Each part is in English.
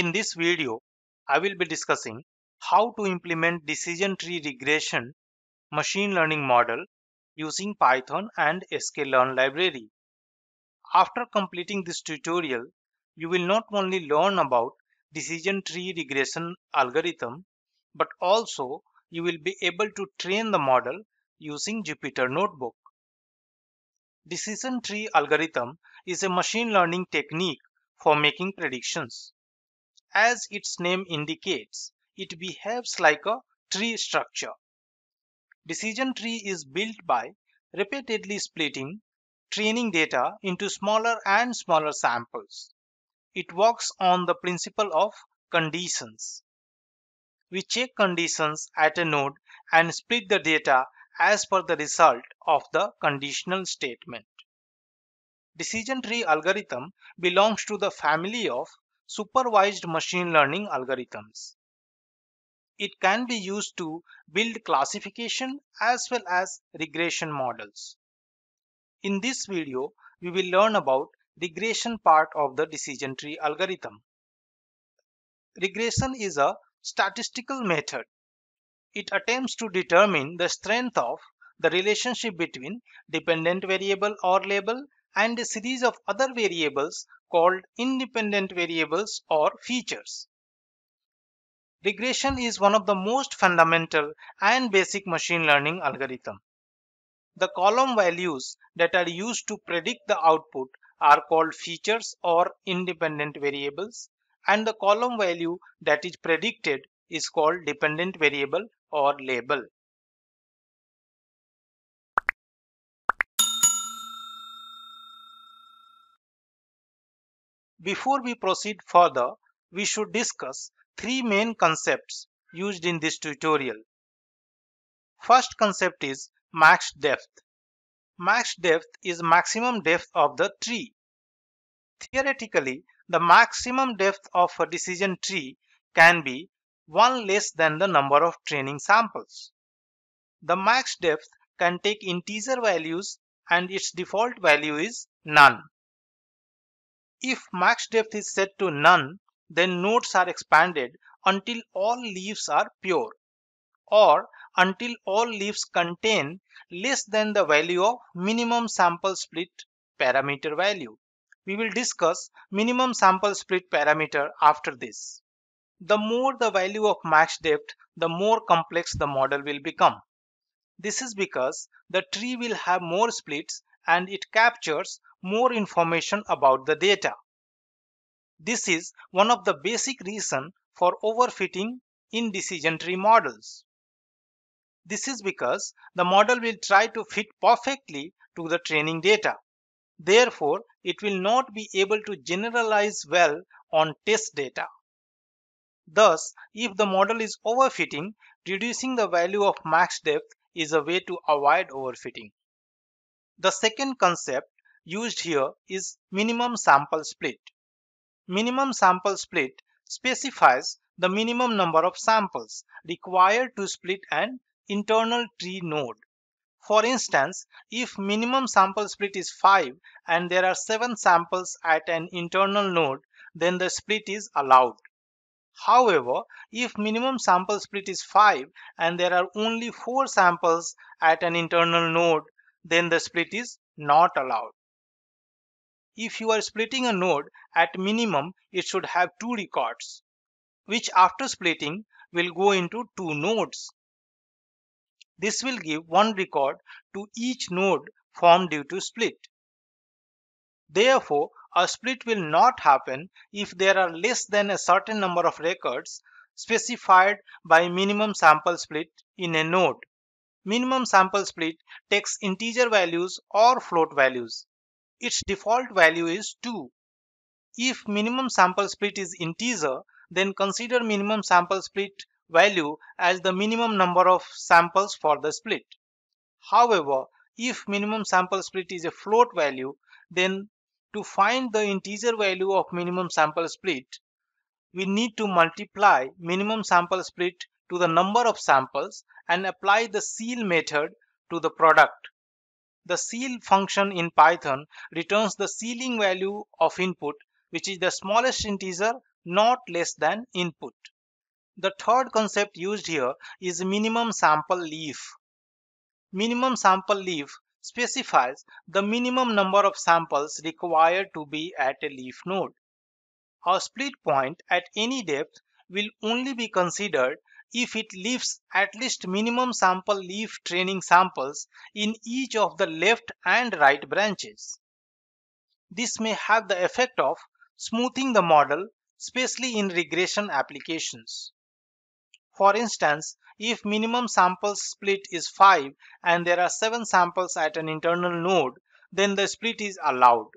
In this video, I will be discussing how to implement decision tree regression machine learning model using Python and sklearn library. After completing this tutorial, you will not only learn about decision tree regression algorithm, but also you will be able to train the model using Jupyter Notebook. Decision tree algorithm is a machine learning technique for making predictions. As its name indicates, it behaves like a tree structure. Decision tree is built by repeatedly splitting training data into smaller and smaller samples. It works on the principle of conditions. We check conditions at a node and split the data as per the result of the conditional statement. Decision tree algorithm belongs to the family of supervised machine learning algorithms. It can be used to build classification as well as regression models. In this video, we will learn about regression part of the decision tree algorithm. Regression is a statistical method. It attempts to determine the strength of the relationship between dependent variable or label and a series of other variables called independent variables or features. Regression is one of the most fundamental and basic machine learning algorithm. The column values that are used to predict the output are called features or independent variables and the column value that is predicted is called dependent variable or label. Before we proceed further, we should discuss three main concepts used in this tutorial. First concept is max depth. Max depth is maximum depth of the tree. Theoretically, the maximum depth of a decision tree can be 1 less than the number of training samples. The max depth can take integer values and its default value is none. If max depth is set to none, then nodes are expanded until all leaves are pure or until all leaves contain less than the value of minimum sample split parameter value. We will discuss minimum sample split parameter after this. The more the value of max depth, the more complex the model will become. This is because the tree will have more splits and it captures more information about the data. This is one of the basic reasons for overfitting in decision tree models. This is because the model will try to fit perfectly to the training data. Therefore, it will not be able to generalize well on test data. Thus, if the model is overfitting, reducing the value of max depth is a way to avoid overfitting. The second concept used here is minimum sample split. Minimum sample split specifies the minimum number of samples required to split an internal tree node. For instance, if minimum sample split is 5 and there are 7 samples at an internal node, then the split is allowed. However, if minimum sample split is 5 and there are only 4 samples at an internal node, then the split is not allowed if you are splitting a node, at minimum it should have two records, which after splitting will go into two nodes. This will give one record to each node formed due to split. Therefore, a split will not happen if there are less than a certain number of records specified by minimum sample split in a node. Minimum sample split takes integer values or float values. Its default value is 2. If minimum sample split is integer, then consider minimum sample split value as the minimum number of samples for the split. However, if minimum sample split is a float value, then to find the integer value of minimum sample split, we need to multiply minimum sample split to the number of samples and apply the seal method to the product the seal function in Python returns the ceiling value of input, which is the smallest integer not less than input. The third concept used here is minimum sample leaf. Minimum sample leaf specifies the minimum number of samples required to be at a leaf node. A split point at any depth will only be considered if it leaves at least minimum sample leaf training samples in each of the left and right branches. This may have the effect of smoothing the model, especially in regression applications. For instance, if minimum sample split is 5 and there are 7 samples at an internal node, then the split is allowed.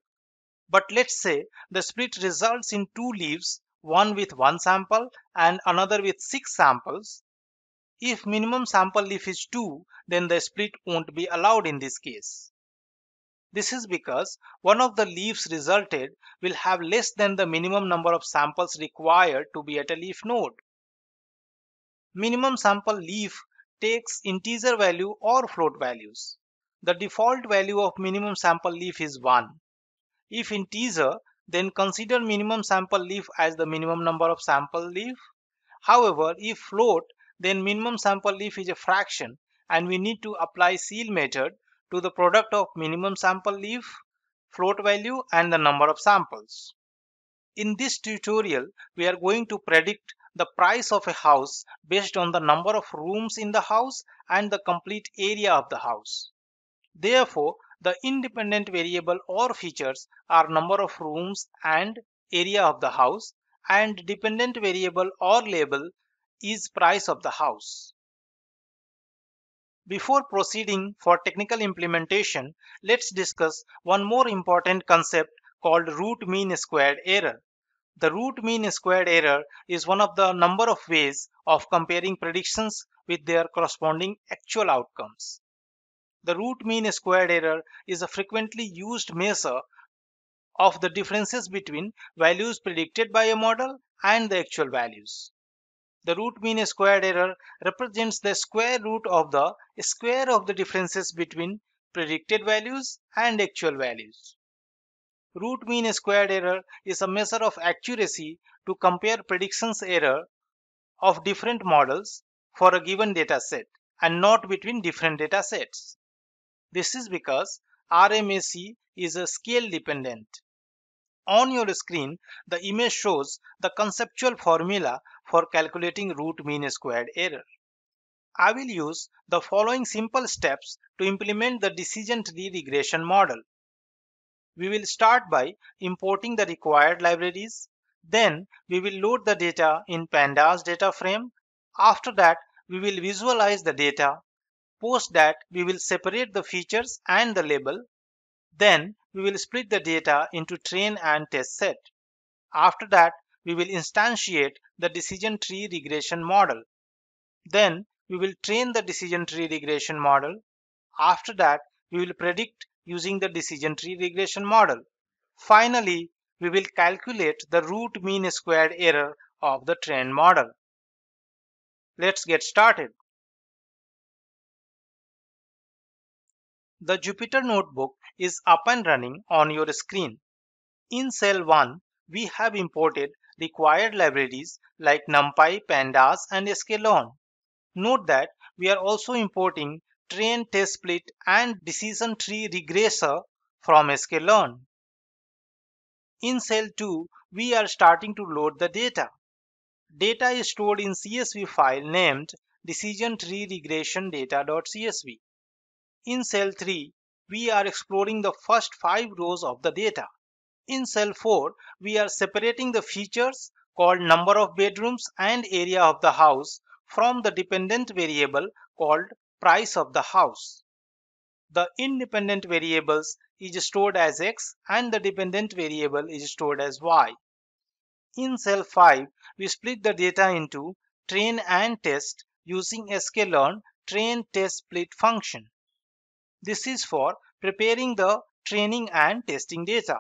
But let's say the split results in 2 leaves one with one sample and another with six samples. If minimum sample leaf is 2, then the split won't be allowed in this case. This is because one of the leaves resulted will have less than the minimum number of samples required to be at a leaf node. Minimum sample leaf takes integer value or float values. The default value of minimum sample leaf is 1. If integer, then consider minimum sample leaf as the minimum number of sample leaf. However, if float, then minimum sample leaf is a fraction and we need to apply seal method to the product of minimum sample leaf, float value and the number of samples. In this tutorial, we are going to predict the price of a house based on the number of rooms in the house and the complete area of the house. Therefore, the independent variable or features are number of rooms and area of the house and dependent variable or label is price of the house. Before proceeding for technical implementation, let's discuss one more important concept called root mean squared error. The root mean squared error is one of the number of ways of comparing predictions with their corresponding actual outcomes. The root mean squared error is a frequently used measure of the differences between values predicted by a model and the actual values. The root mean squared error represents the square root of the square of the differences between predicted values and actual values. Root mean squared error is a measure of accuracy to compare predictions error of different models for a given data set and not between different data sets. This is because RMAC is a scale dependent. On your screen, the image shows the conceptual formula for calculating root mean squared error. I will use the following simple steps to implement the decision tree regression model. We will start by importing the required libraries. Then we will load the data in pandas data frame. After that, we will visualize the data Post that, we will separate the features and the label. Then, we will split the data into train and test set. After that, we will instantiate the decision tree regression model. Then, we will train the decision tree regression model. After that, we will predict using the decision tree regression model. Finally, we will calculate the root mean squared error of the trained model. Let's get started. the Jupyter Notebook is up and running on your screen. In cell 1, we have imported required libraries like NumPy, Pandas and Scalon. Note that we are also importing train test split and decision tree regressor from Scalon. In cell 2, we are starting to load the data. Data is stored in CSV file named decision tree regression data.csv. In cell 3, we are exploring the first 5 rows of the data. In cell 4, we are separating the features called number of bedrooms and area of the house from the dependent variable called price of the house. The independent variables is stored as x and the dependent variable is stored as y. In cell 5, we split the data into train and test using sklearn train test split function. This is for preparing the training and testing data.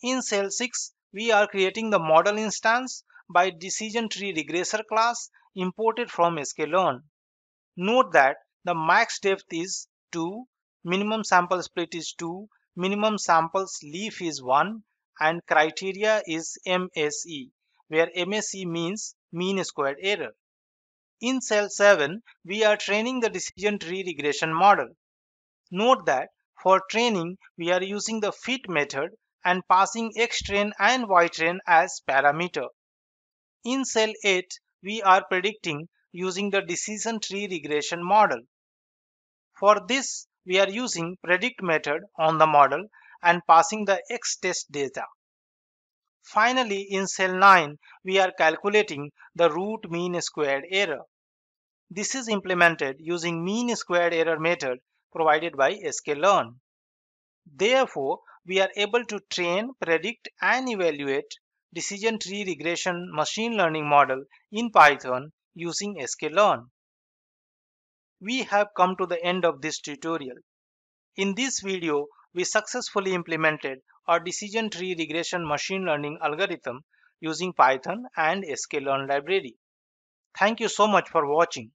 In cell 6, we are creating the model instance by decision tree regressor class imported from sklearn. Note that the max depth is 2, minimum sample split is 2, minimum samples leaf is 1 and criteria is MSE where MSE means mean squared error. In cell 7, we are training the decision tree regression model. Note that for training, we are using the fit method and passing xtrain and ytrain as parameter. In cell 8, we are predicting using the decision tree regression model. For this, we are using predict method on the model and passing the x test data. Finally, in cell 9, we are calculating the root mean squared error. This is implemented using mean squared error method provided by sklearn. Therefore, we are able to train, predict and evaluate decision tree regression machine learning model in Python using sklearn. We have come to the end of this tutorial. In this video, we successfully implemented our decision tree regression machine learning algorithm using Python and sklearn library. Thank you so much for watching.